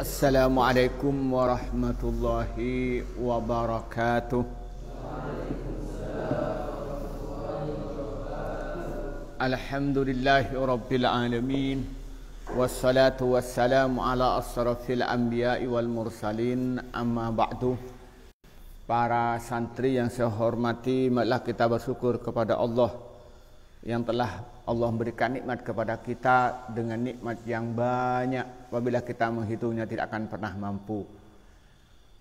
Assalamualaikum warahmatullahi wabarakatuh. Alhamdulillahi rabbil alamin. Wassalatu wassalamu ala asrafil anbiya'i wal mursalin amma ba'du Para santri yang saya hormati Maklah kita bersyukur kepada Allah Yang telah Allah berikan nikmat kepada kita dengan nikmat yang banyak apabila kita menghitungnya tidak akan pernah mampu.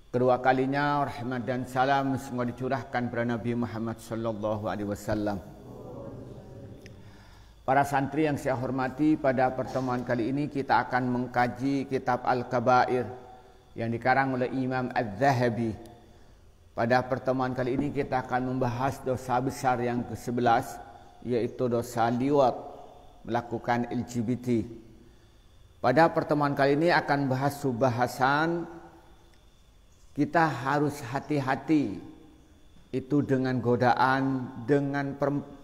Kedua kalinya rahmat dan salam semoga dicurahkan kepada Nabi Muhammad sallallahu alaihi wasallam. Para santri yang saya hormati, pada pertemuan kali ini kita akan mengkaji kitab Al-Kabair yang dikarang oleh Imam Az-Zahabi. Pada pertemuan kali ini kita akan membahas dosa besar yang ke-11 yaitu dosa liwat melakukan LGBT. Pada pertemuan kali ini akan bahas subahasan kita harus hati-hati itu dengan godaan dengan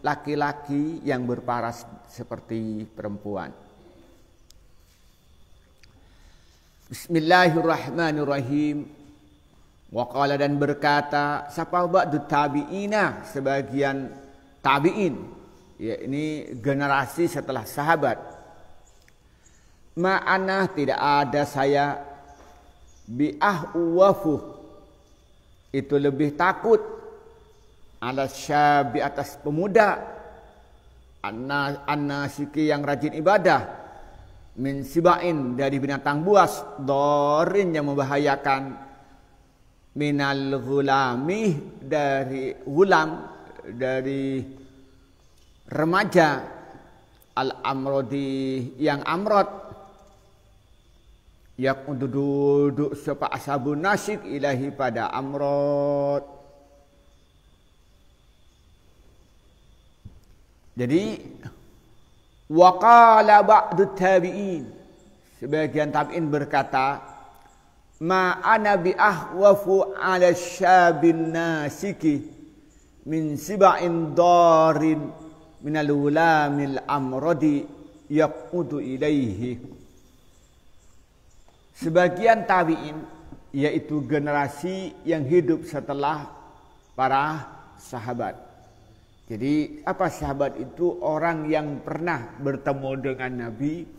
laki-laki yang berparas seperti perempuan. Bismillahirrahmanirrahim. Waqala dan berkata, ba'du tabi'ina sebagian tabi'in ya ini generasi setelah sahabat ma'ana tidak ada saya bi'ah wafu itu lebih takut ala syabi atas pemuda anna anna yang rajin ibadah min sibain dari binatang buas dorin yang membahayakan minal gulami dari gulam dari remaja al-amrodi yang amrod yak untuk duduk sapa ashabun nasik ilahi pada amrod jadi waqala ba'du tabi'in sebagian tabi'in berkata ma ana bi ahwafu ala syabin nasiki min siba'in darin Minalulamil wulamil amrodi yaqudu ilaihi sebagian tabi'in yaitu generasi yang hidup setelah para sahabat jadi apa sahabat itu orang yang pernah bertemu dengan Nabi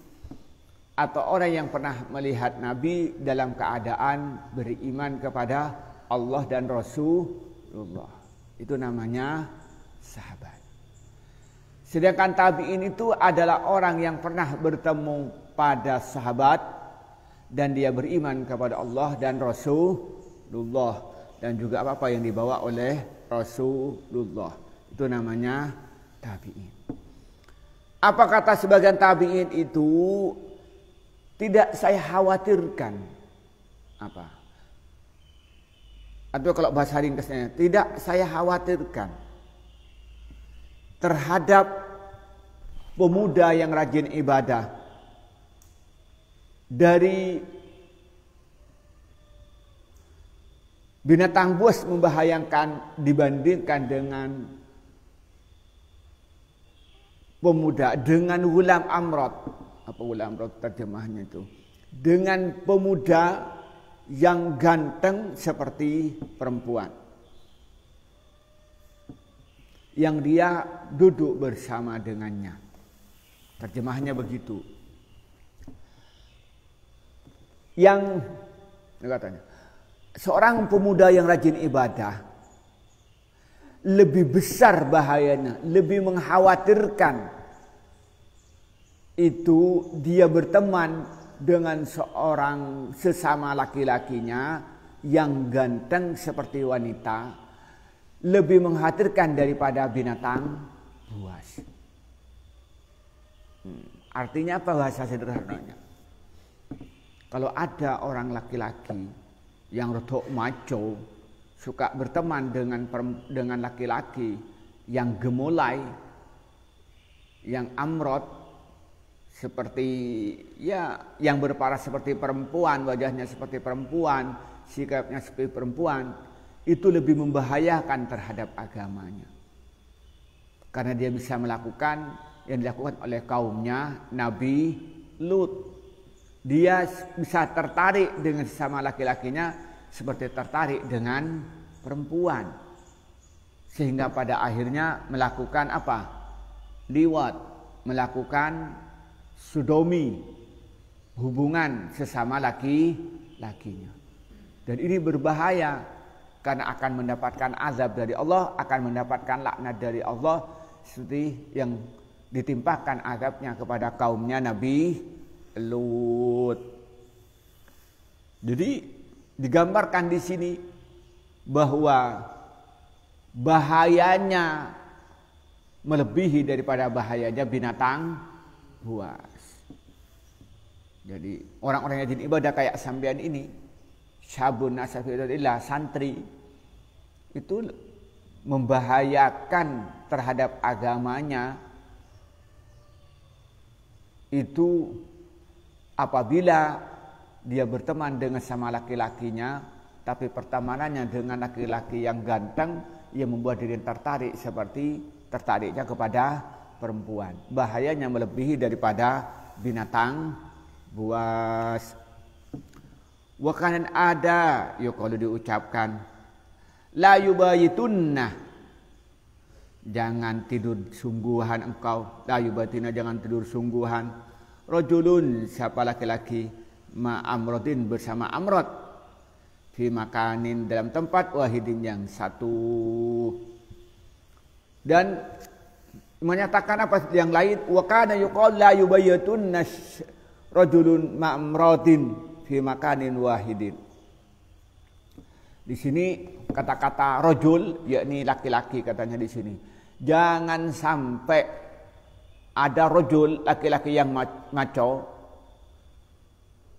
atau orang yang pernah melihat Nabi dalam keadaan beriman kepada Allah dan Rasulullah. Itu namanya sahabat. Sedangkan tabi'in itu adalah orang yang pernah bertemu pada sahabat dan dia beriman kepada Allah dan Rasulullah dan juga apa-apa yang dibawa oleh Rasulullah. Itu namanya tabi'in. Apa kata sebagian tabi'in itu tidak saya khawatirkan apa? Atau kalau bahasa ringkasnya, tidak saya khawatirkan terhadap pemuda yang rajin ibadah. Dari binatang buas membahayakan dibandingkan dengan pemuda dengan ulam amrot apa ulam amrot terjemahnya itu dengan pemuda yang ganteng seperti perempuan yang dia duduk bersama dengannya Terjemahannya begitu. Yang katanya, seorang pemuda yang rajin ibadah lebih besar bahayanya, lebih mengkhawatirkan itu dia berteman dengan seorang sesama laki-lakinya yang ganteng seperti wanita lebih mengkhawatirkan daripada binatang buas. Hmm. Artinya bahasa sederhananya, kalau ada orang laki-laki yang rodok maco, suka berteman dengan dengan laki-laki yang gemulai, yang amrot, seperti ya yang berparas seperti perempuan, wajahnya seperti perempuan, sikapnya seperti perempuan, itu lebih membahayakan terhadap agamanya. Karena dia bisa melakukan yang dilakukan oleh kaumnya Nabi Lut. Dia bisa tertarik dengan sesama laki-lakinya seperti tertarik dengan perempuan. Sehingga pada akhirnya melakukan apa? Liwat, melakukan sudomi, hubungan sesama laki-lakinya. Dan ini berbahaya karena akan mendapatkan azab dari Allah, akan mendapatkan laknat dari Allah seperti yang ditimpahkan azabnya kepada kaumnya Nabi Lut. Jadi digambarkan di sini bahwa bahayanya melebihi daripada bahayanya binatang buas. Jadi orang-orang yang jadi ibadah kayak sambian ini, syabun adalah santri, itu membahayakan terhadap agamanya itu apabila dia berteman dengan sama laki-lakinya, tapi pertemanannya dengan laki-laki yang ganteng, ia membuat diri tertarik seperti tertariknya kepada perempuan. Bahayanya melebihi daripada binatang buas. Wakanan ada, yuk ya kalau diucapkan, la yubayitunna Jangan tidur sungguhan engkau. La yubayitunna jangan tidur sungguhan rojulun siapa laki-laki amrodin bersama amrod fi makanin dalam tempat wahidin yang satu dan menyatakan apa yang lain wa kana yuqal la rojulun rajulun ma'amrodin fi makanin wahidin di sini kata-kata rojul yakni laki-laki katanya di sini jangan sampai ada rojul laki-laki yang maco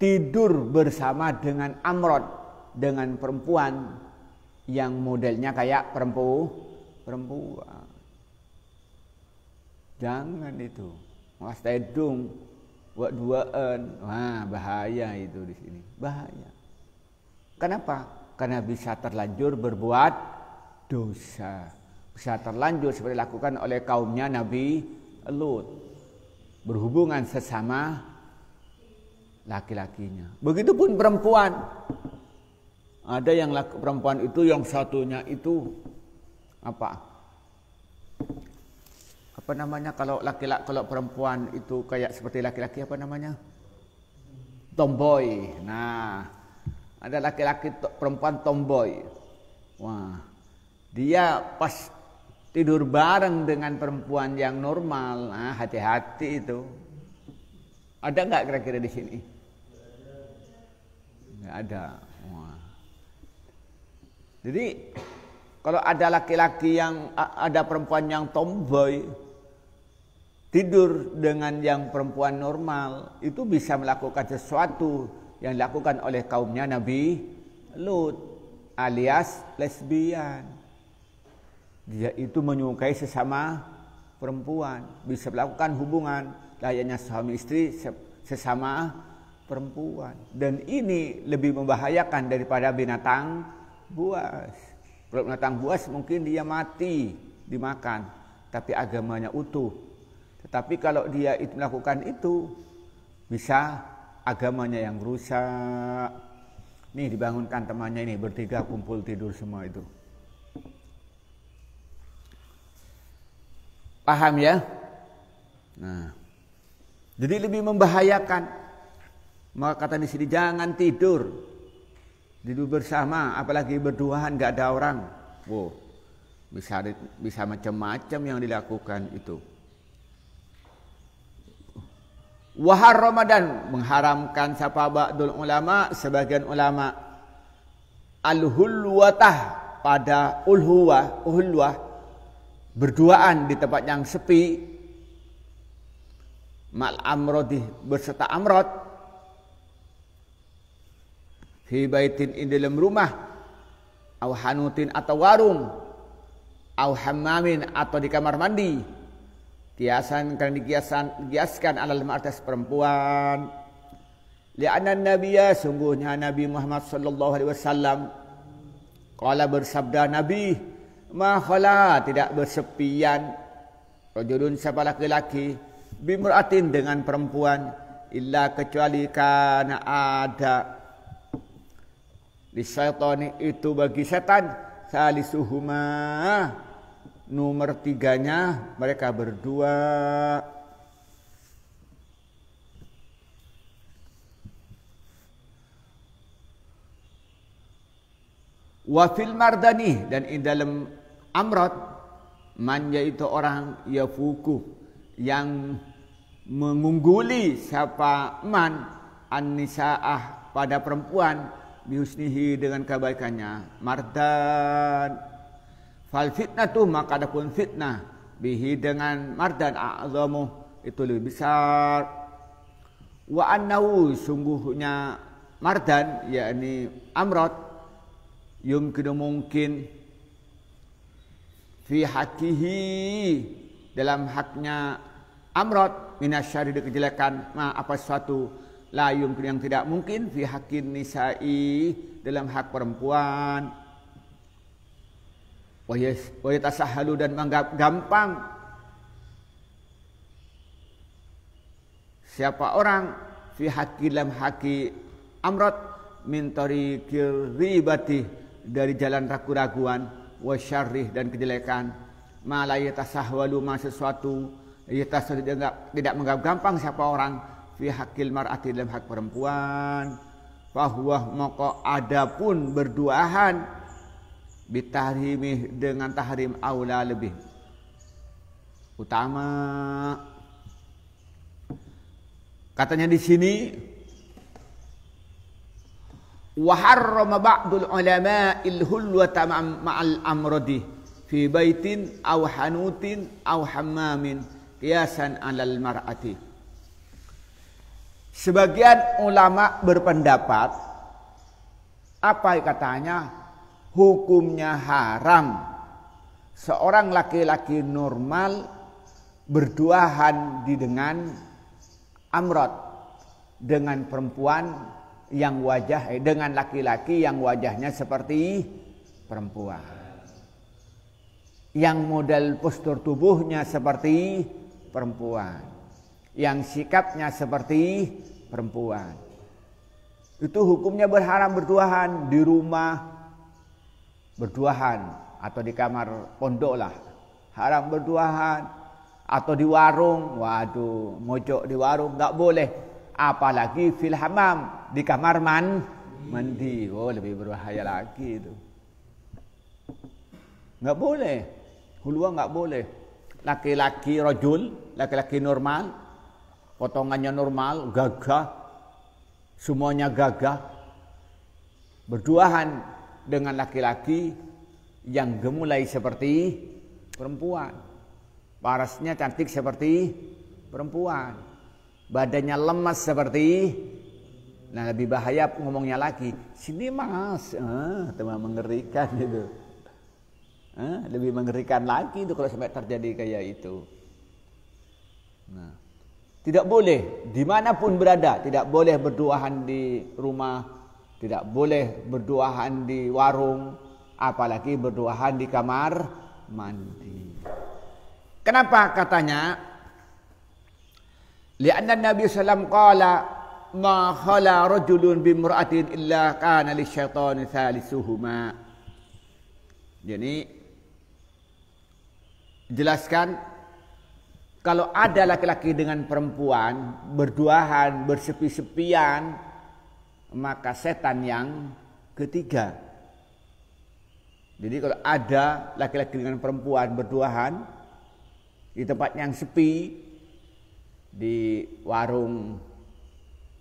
tidur bersama dengan amrod dengan perempuan yang modelnya kayak perempu perempuan jangan itu tedung buat duaan wah bahaya itu di sini bahaya kenapa karena bisa terlanjur berbuat dosa bisa terlanjur seperti lakukan oleh kaumnya Nabi Lut berhubungan sesama laki-lakinya. Begitupun perempuan. Ada yang laki, perempuan itu yang satunya itu apa? Apa namanya kalau laki-laki kalau perempuan itu kayak seperti laki-laki apa namanya? Tomboy. Nah, ada laki-laki perempuan tomboy. Wah. Dia pas tidur bareng dengan perempuan yang normal, nah, hati-hati itu. Ada nggak kira-kira di sini? Nggak ada. Wah. Jadi kalau ada laki-laki yang ada perempuan yang tomboy tidur dengan yang perempuan normal itu bisa melakukan sesuatu yang dilakukan oleh kaumnya Nabi Lut alias lesbian dia itu menyukai sesama perempuan bisa melakukan hubungan layaknya suami istri sesama perempuan dan ini lebih membahayakan daripada binatang buas kalau binatang buas mungkin dia mati dimakan tapi agamanya utuh tetapi kalau dia itu melakukan itu bisa agamanya yang rusak nih dibangunkan temannya ini bertiga kumpul tidur semua itu Paham ya? Nah. Jadi lebih membahayakan. Maka kata di sini jangan tidur. Tidur bersama, apalagi berduaan nggak ada orang. Wow. Bisa bisa macam-macam yang dilakukan itu. Wahar Ramadan mengharamkan siapa ba'dul ulama sebagian ulama al hulwatah pada ulhuwa ulhuwah berduaan di tempat yang sepi mal amrodih berserta amrod fi baitin in dalam rumah au hanutin atau warung au hammamin atau di kamar mandi kiasan kan dikiasan kiaskan alal martas perempuan li'anna ya sungguhnya nabi Muhammad sallallahu alaihi wasallam qala bersabda nabi Mahala tidak bersepian. Rajulun siapa laki-laki. Bimuratin dengan perempuan. Illa kecuali karena ada. Di syaitani itu bagi setan. Salisuhuma. Nomor tiganya mereka berdua. wafil mardani dan indalem Amrod manja itu orang yafuku yang mengungguli siapa man an pada perempuan bihusnihi dengan kebaikannya mardan fal fitnatu maka ada pun fitnah bihi dengan mardan a'zamu itu lebih besar wa annahu sungguhnya mardan yakni amrod yumkinu mungkin fi hakihi dalam haknya amrod minasyari kejelekan ma apa sesuatu layung yang tidak mungkin fi hakin nisa'i dalam hak perempuan wa yatasahalu dan menganggap gampang siapa orang fi haki dalam haki amrod min tariqil ribati dari jalan ragu-raguan wa syarrih dan kejelekan ma la yatasahwalu ma sesuatu yatasahwalu tidak menganggap gampang siapa orang fi hakil mar'ati dalam hak perempuan bahwa moko adapun berduaan bitahrimi dengan tahrim aula lebih utama katanya di sini وحرم بعض العلماء الهلوة مع الأمرض في بيت أو حنوت أو حمام قياسا على المرأة Sebagian ulama berpendapat apa katanya hukumnya haram seorang laki-laki normal berduahan di dengan amrod dengan perempuan yang wajah eh, dengan laki-laki yang wajahnya seperti perempuan. Yang model postur tubuhnya seperti perempuan. Yang sikapnya seperti perempuan. Itu hukumnya berharam berduaan di rumah berduaan atau di kamar pondok lah. Haram berduaan atau di warung. Waduh, mojok di warung nggak boleh apalagi fil hamam di kamar man mandi. Oh, lebih berbahaya lagi itu. Enggak boleh. Hulwa nggak boleh. Laki-laki rojul, laki-laki normal, potongannya normal, gagah, semuanya gagah, berduaan dengan laki-laki yang gemulai seperti perempuan. Parasnya cantik seperti perempuan badannya lemas seperti nah lebih bahaya ngomongnya lagi sini mas ah, teman mengerikan itu ah, lebih mengerikan lagi itu kalau sampai terjadi kayak itu nah tidak boleh dimanapun berada tidak boleh berduaan di rumah tidak boleh berduaan di warung apalagi berduaan di kamar mandi kenapa katanya لأن النبي صلى الله عليه وسلم قال ما خلا رجل kana إلا كان للشيطان Jadi jelaskan kalau ada laki-laki dengan perempuan berduaan, bersepi-sepian, maka setan yang ketiga. Jadi kalau ada laki-laki dengan perempuan berduaan di tempat yang sepi, di warung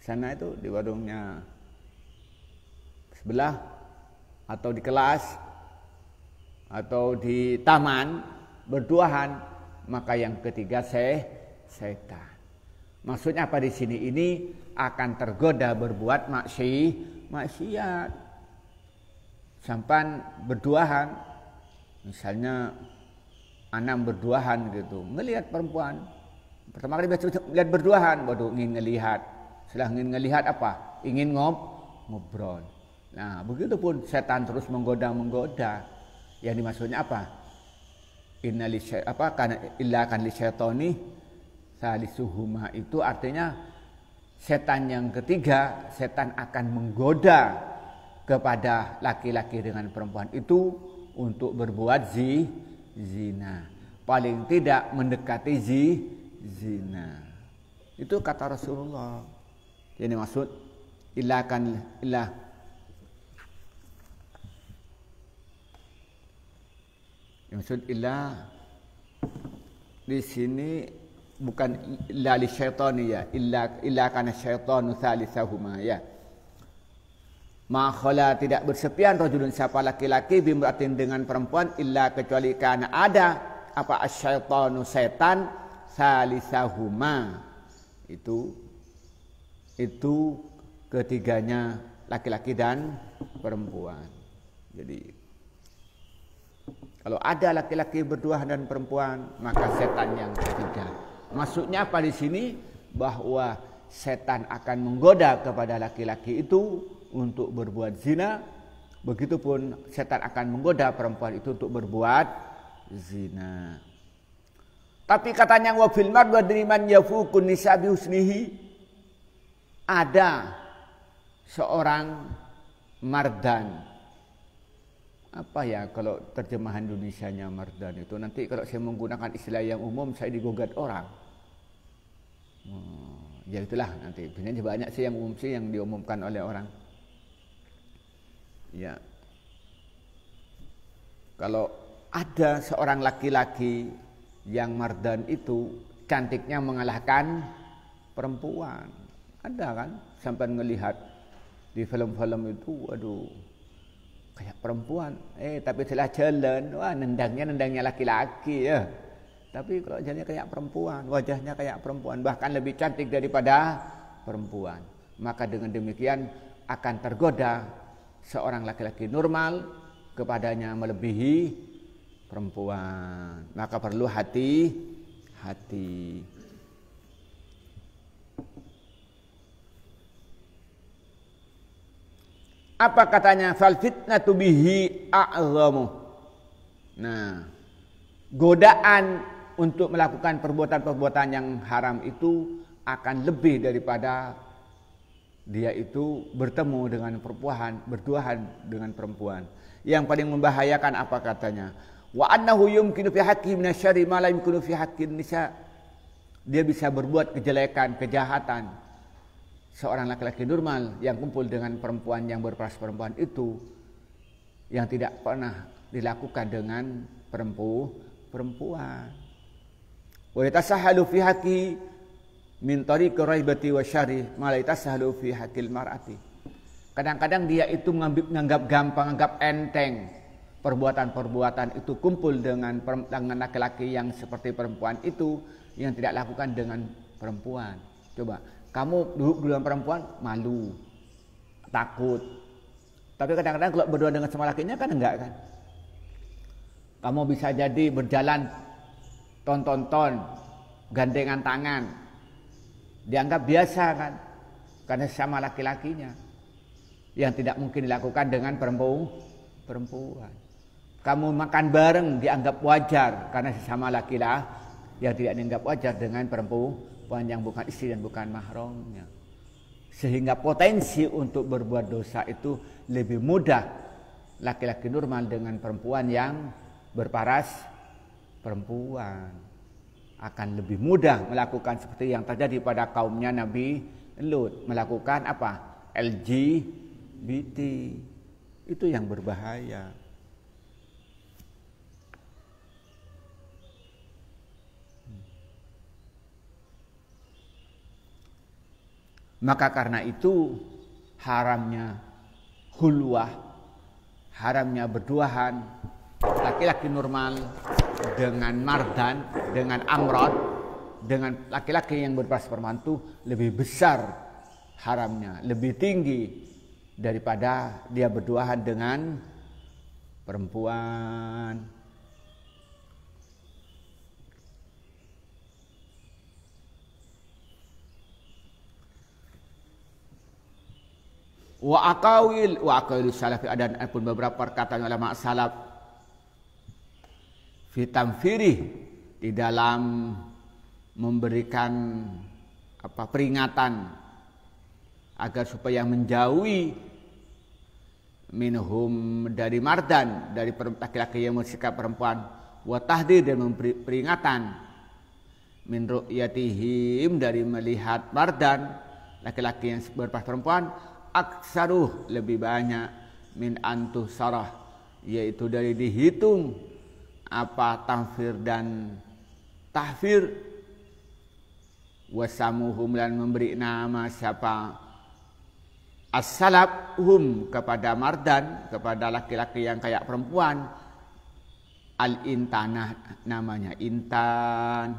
sana itu di warungnya sebelah atau di kelas atau di taman berduaan maka yang ketiga saya setan maksudnya apa di sini ini akan tergoda berbuat maksi maksiat sampan berduaan misalnya anak berduaan gitu melihat perempuan Pertama kali lihat berduaan, waduh ingin ngelihat. Setelah ingin ngelihat apa? Ingin ngob, ngobrol. Nah, begitu pun setan terus menggoda-menggoda. Yang dimaksudnya apa? Innali apa karena illa kan li syaitani salisuhuma itu artinya setan yang ketiga setan akan menggoda kepada laki-laki dengan perempuan itu untuk berbuat zi, zina paling tidak mendekati zi, zina. Itu kata Rasulullah. Ini maksud ilahkan ilah Yang maksud ilah di sini bukan illa ya ilah illa illa kana syaitanu thalithahuma ya ma khala tidak bersepian rajulun siapa laki-laki bimratin dengan perempuan illa kecuali karena ada apa asyaitanu setan salisahuma itu itu ketiganya laki-laki dan perempuan. Jadi kalau ada laki-laki berdua dan perempuan, maka setan yang ketiga. Maksudnya apa di sini? Bahwa setan akan menggoda kepada laki-laki itu untuk berbuat zina. Begitupun setan akan menggoda perempuan itu untuk berbuat zina. Tapi katanya wa fil marwa diriman yafukun nisabi husnihi. Ada seorang mardan. Apa ya kalau terjemahan Indonesianya mardan itu nanti kalau saya menggunakan istilah yang umum saya digugat orang. Hmm, ya itulah nanti. Biasanya banyak sih yang umum sih yang diumumkan oleh orang. Ya. Kalau ada seorang laki-laki yang mardan itu cantiknya mengalahkan perempuan. Ada kan? Sampai melihat di film-film itu, aduh, kayak perempuan. Eh, tapi setelah jalan, wah nendangnya nendangnya laki-laki ya. Tapi kalau jalannya kayak perempuan, wajahnya kayak perempuan, bahkan lebih cantik daripada perempuan. Maka dengan demikian akan tergoda seorang laki-laki normal kepadanya melebihi perempuan. Maka nah, perlu hati hati. Apa katanya? Fal fitnatu bihi a'zamu. Nah, godaan untuk melakukan perbuatan-perbuatan yang haram itu akan lebih daripada dia itu bertemu dengan perempuan, berduaan dengan perempuan. Yang paling membahayakan apa katanya? wa annahu yumkinu fi haqqi min syarri ma la yumkinu fi haqqi nisa dia bisa berbuat kejelekan kejahatan seorang laki-laki normal yang kumpul dengan perempuan yang berperas perempuan itu yang tidak pernah dilakukan dengan perempu perempuan wa yatasahalu fi haqqi min tariqi raibati wa syarri ma la yatasahalu fi haqqil mar'ati kadang-kadang dia itu menganggap gampang menganggap enteng perbuatan-perbuatan itu kumpul dengan dengan laki-laki yang seperti perempuan itu yang tidak lakukan dengan perempuan. Coba kamu duduk dengan perempuan malu, takut. Tapi kadang-kadang kalau berdua dengan sama lakinya kan enggak kan. Kamu bisa jadi berjalan tonton tonton gandengan tangan. Dianggap biasa kan karena sama laki-lakinya yang tidak mungkin dilakukan dengan perempuan perempuan kamu makan bareng dianggap wajar karena sesama laki-laki yang tidak dianggap wajar dengan perempuan yang bukan istri dan bukan mahramnya. Sehingga potensi untuk berbuat dosa itu lebih mudah laki-laki normal dengan perempuan yang berparas perempuan akan lebih mudah melakukan seperti yang terjadi pada kaumnya Nabi Lut melakukan apa LGBT itu yang berbahaya. Maka karena itu haramnya hulwah, haramnya berduahan, laki-laki normal dengan mardan, dengan amrod, dengan laki-laki yang berpas permantu lebih besar haramnya, lebih tinggi daripada dia berduahan dengan perempuan wa aqawil wa aqawil salafi dan pun beberapa perkataan ulama salaf fi tamfirih di dalam memberikan apa peringatan agar supaya menjauhi minhum dari mardan dari laki-laki yang bersikap perempuan wa tahdir dan memberi peringatan min ru'yatihim dari melihat mardan laki-laki yang berpas perempuan aksaruh lebih banyak min antuh sarah yaitu dari dihitung apa tahfir dan tahfir wasamuhum dan memberi nama siapa as hum kepada mardan kepada laki-laki yang kayak perempuan al-intanah namanya intan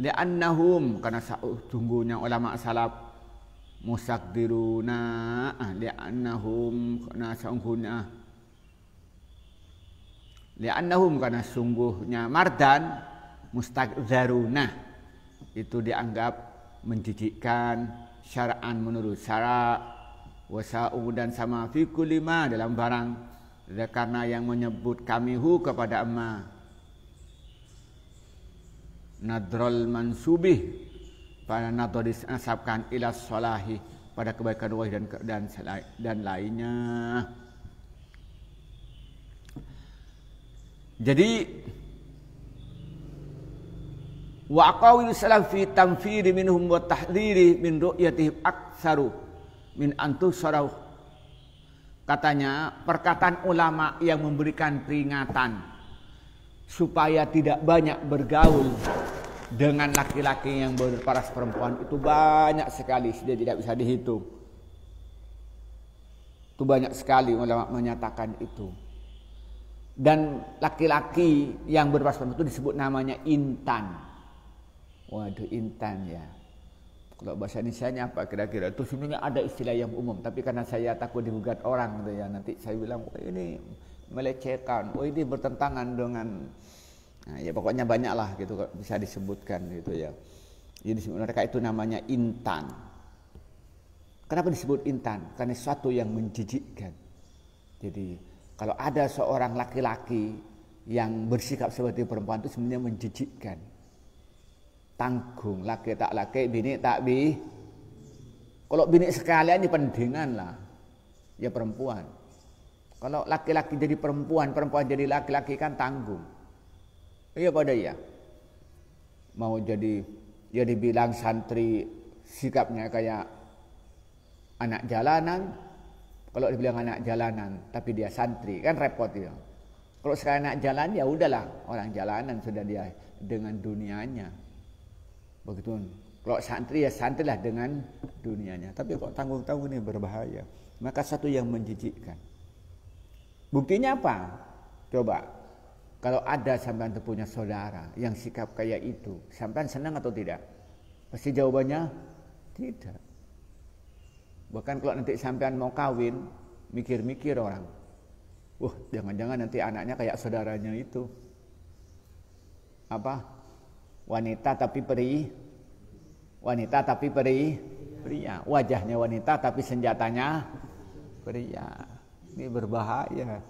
li'annahum karena sungguhnya ulama salaf musakdiruna li'annahum sungguhnya li'annahum karena sungguhnya mardan Mustaqdiruna itu dianggap menjijikkan syara'an menurut syara wasa'u dan sama fi kulima dalam barang karena yang menyebut kami hu kepada emma nadrol mansubih para nado disasabkan ilah solahi pada kebaikan wahid dan dan dan lainnya. Jadi wa aqawil salaf fi tanfiri minhum wa tahdhiri min ru'yatihim aktsaru min antusaraw katanya perkataan ulama yang memberikan peringatan supaya tidak banyak bergaul dengan laki-laki yang berparas perempuan itu banyak sekali sudah tidak bisa dihitung. Itu banyak sekali ulama menyatakan itu. Dan laki-laki yang berparas perempuan itu disebut namanya intan. Waduh intan ya. Kalau bahasa Indonesia nya apa kira-kira? Itu sebenarnya ada istilah yang umum, tapi karena saya takut digugat orang gitu ya, nanti saya bilang, "Oh ini melecehkan, oh ini bertentangan dengan Nah, ya pokoknya banyak lah gitu bisa disebutkan gitu ya. Jadi mereka itu namanya intan. Kenapa disebut intan? Karena sesuatu yang menjijikkan. Jadi kalau ada seorang laki-laki yang bersikap seperti perempuan itu sebenarnya menjijikkan. Tanggung laki tak laki, bini tak bi. Kalau bini sekalian ini ya pendingan lah. Ya perempuan. Kalau laki-laki jadi perempuan, perempuan jadi laki-laki kan tanggung Iya pada iya. Mau jadi ya dibilang santri sikapnya kayak anak jalanan. Kalau dibilang anak jalanan, tapi dia santri kan repot ya. Kalau sekarang anak jalan ya udahlah orang jalanan sudah dia dengan dunianya. Begitu. Kalau santri ya santri lah dengan dunianya. Tapi kok tanggung-tanggung ini berbahaya. Maka satu yang menjijikkan. Buktinya apa? Coba kalau ada sampean tuh punya saudara yang sikap kayak itu, sampean senang atau tidak? Pasti jawabannya tidak. Bahkan kalau nanti sampean mau kawin, mikir-mikir orang. Wah, jangan-jangan nanti anaknya kayak saudaranya itu. Apa? Wanita tapi peri. Wanita tapi peri. Pria. Wajahnya wanita tapi senjatanya pria. Ini berbahaya.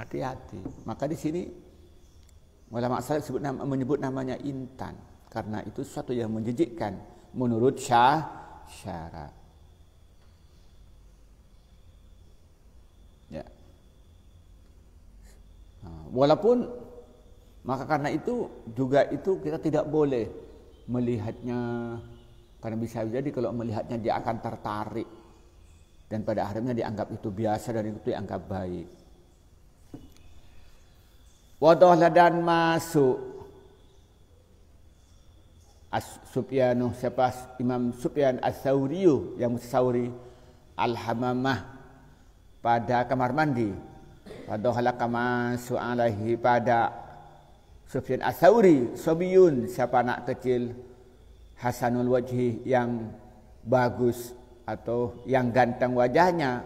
Hati-hati. Maka di sini ulama salaf sebut nama, menyebut namanya intan karena itu sesuatu yang menjijikkan menurut syah syarat. Ya. walaupun maka karena itu juga itu kita tidak boleh melihatnya karena bisa jadi kalau melihatnya dia akan tertarik dan pada akhirnya dianggap itu biasa dan itu dianggap baik. Wadah ladan masuk. As Sufyanu siapa Imam Sufyan As-Sauriyu yang Sauri Al-Hamamah pada kamar mandi. Wadah halaka masuk alaihi pada Sufyan As-Sauri Sobiyun siapa anak kecil Hasanul Wajhi yang bagus atau yang ganteng wajahnya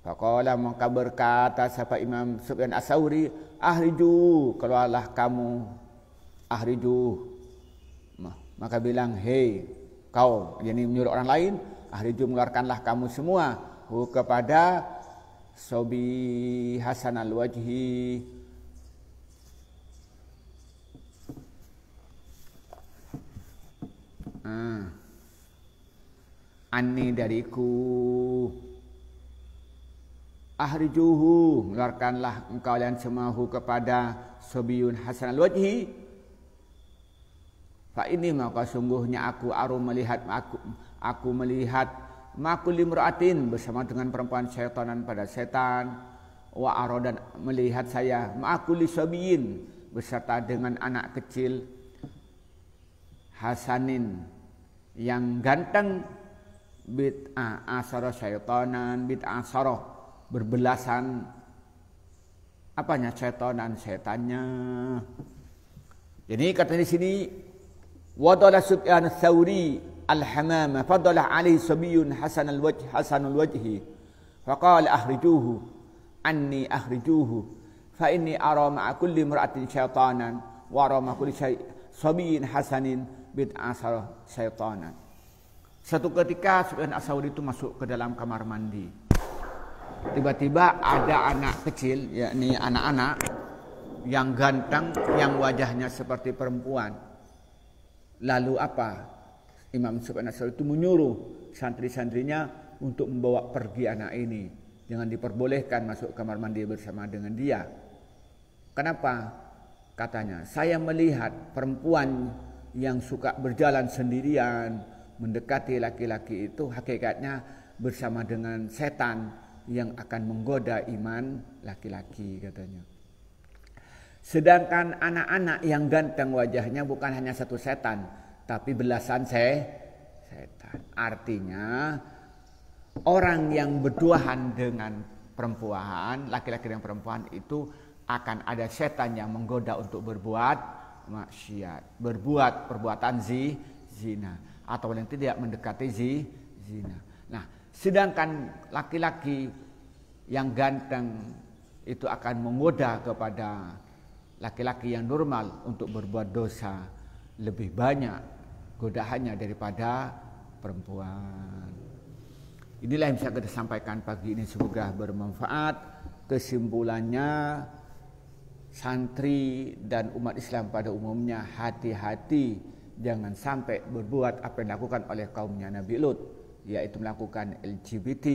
Faqala maka berkata siapa Imam Sufyan As-Sauri, "Ahriju, keluarlah kamu. Ahriju." Maka bilang, "Hei, kau." Jadi menyuruh orang lain, "Ahriju, mengeluarkanlah kamu semua hu kepada Sobi Hasan al-Wajhi." Hmm. Ani dariku ahrijuhu keluarkanlah engkau yang semahu kepada sobiyun hasan wajhi fa ini maka sungguhnya aku aru melihat aku aku melihat makul limraatin bersama dengan perempuan syaitan pada setan wa aro dan melihat saya makuli sobiyin beserta dengan anak kecil hasanin yang ganteng bid'ah asaroh syaitanan bid'ah asaroh berbelasan apanya dan setannya. Jadi kata di sini wadala Sufyan Tsauri al-hamama fadala alaihi sabiyun hasan al-wajh hasan al-wajhi faqala ahrijuhu anni ahrijuhu fa inni ara ma'a kulli imra'atin syaitanan wa ara ma'a kulli syai sabiyin hasanin bid'asar syaitanan. Satu ketika Sufyan Asauri itu masuk ke dalam kamar mandi tiba-tiba ada anak kecil yakni anak-anak yang ganteng yang wajahnya seperti perempuan lalu apa Imam Nasr itu menyuruh santri-santrinya untuk membawa pergi anak ini jangan diperbolehkan masuk kamar mandi bersama dengan dia kenapa katanya saya melihat perempuan yang suka berjalan sendirian mendekati laki-laki itu hakikatnya bersama dengan setan yang akan menggoda iman laki-laki katanya. Sedangkan anak-anak yang ganteng wajahnya bukan hanya satu setan, tapi belasan se setan. Artinya orang yang berduaan dengan perempuan, laki-laki dan perempuan itu akan ada setan yang menggoda untuk berbuat maksiat, berbuat perbuatan zi, zina atau yang tidak mendekati zi, zina. Sedangkan laki-laki yang ganteng itu akan menggoda kepada laki-laki yang normal untuk berbuat dosa lebih banyak godaannya daripada perempuan. Inilah yang bisa kita sampaikan pagi ini semoga bermanfaat. Kesimpulannya santri dan umat Islam pada umumnya hati-hati jangan sampai berbuat apa yang dilakukan oleh kaumnya Nabi Lut yaitu melakukan LGBT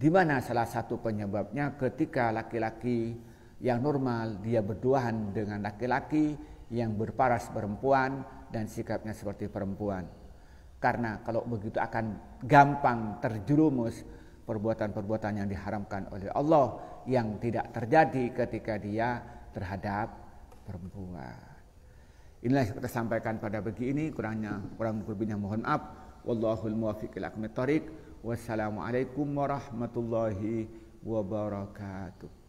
di mana salah satu penyebabnya ketika laki-laki yang normal dia berduaan dengan laki-laki yang berparas perempuan dan sikapnya seperti perempuan. Karena kalau begitu akan gampang terjerumus perbuatan-perbuatan yang diharamkan oleh Allah yang tidak terjadi ketika dia terhadap perempuan. Inilah yang kita sampaikan pada pagi ini, kurangnya kurang lebihnya mohon maaf. والله الموافق لكم الطريق والسلام عليكم ورحمة الله وبركاته